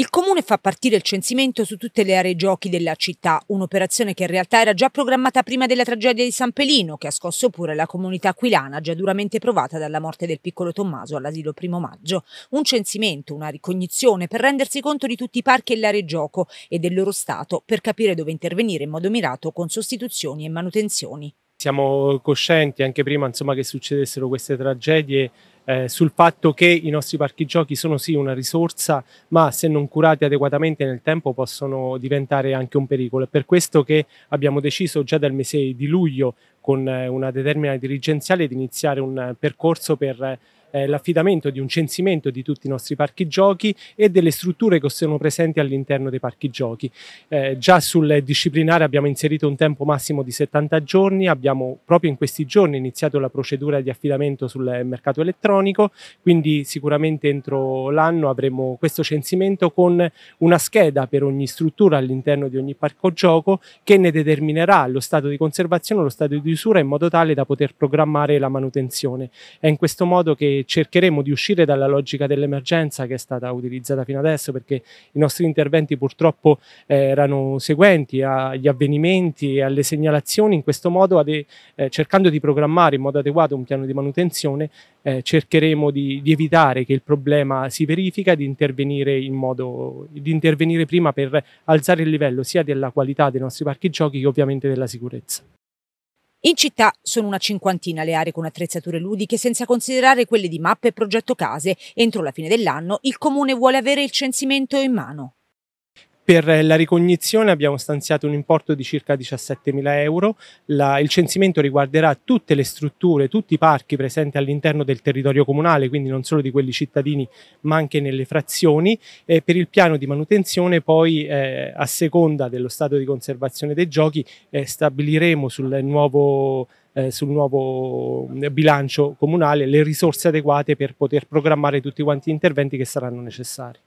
Il comune fa partire il censimento su tutte le aree giochi della città, un'operazione che in realtà era già programmata prima della tragedia di San Pelino, che ha scosso pure la comunità aquilana, già duramente provata dalla morte del piccolo Tommaso all'asilo primo maggio. Un censimento, una ricognizione per rendersi conto di tutti i parchi e le aree gioco e del loro stato, per capire dove intervenire in modo mirato con sostituzioni e manutenzioni. Siamo coscienti anche prima insomma, che succedessero queste tragedie eh, sul fatto che i nostri parchi giochi sono sì una risorsa, ma se non curati adeguatamente nel tempo possono diventare anche un pericolo. È per questo che abbiamo deciso già dal mese di luglio con eh, una determina dirigenziale di iniziare un eh, percorso per eh, eh, l'affidamento di un censimento di tutti i nostri parchi giochi e delle strutture che sono presenti all'interno dei parchi giochi. Eh, già sul disciplinare abbiamo inserito un tempo massimo di 70 giorni, abbiamo proprio in questi giorni iniziato la procedura di affidamento sul mercato elettronico, quindi sicuramente entro l'anno avremo questo censimento con una scheda per ogni struttura all'interno di ogni parco gioco che ne determinerà lo stato di conservazione, lo stato di usura in modo tale da poter programmare la manutenzione. È in questo modo che cercheremo di uscire dalla logica dell'emergenza che è stata utilizzata fino adesso perché i nostri interventi purtroppo eh, erano seguenti agli avvenimenti e alle segnalazioni, in questo modo eh, cercando di programmare in modo adeguato un piano di manutenzione eh, cercheremo di, di evitare che il problema si verifica, di intervenire, in modo, di intervenire prima per alzare il livello sia della qualità dei nostri parchi giochi che ovviamente della sicurezza. In città sono una cinquantina le aree con attrezzature ludiche, senza considerare quelle di mappe e progetto case. Entro la fine dell'anno il comune vuole avere il censimento in mano. Per la ricognizione abbiamo stanziato un importo di circa 17 mila euro. La, il censimento riguarderà tutte le strutture, tutti i parchi presenti all'interno del territorio comunale, quindi non solo di quelli cittadini ma anche nelle frazioni. E per il piano di manutenzione poi eh, a seconda dello stato di conservazione dei giochi eh, stabiliremo sul nuovo eh, sul nuovo mm, bilancio comunale le risorse adeguate per poter programmare tutti quanti gli interventi che saranno necessari.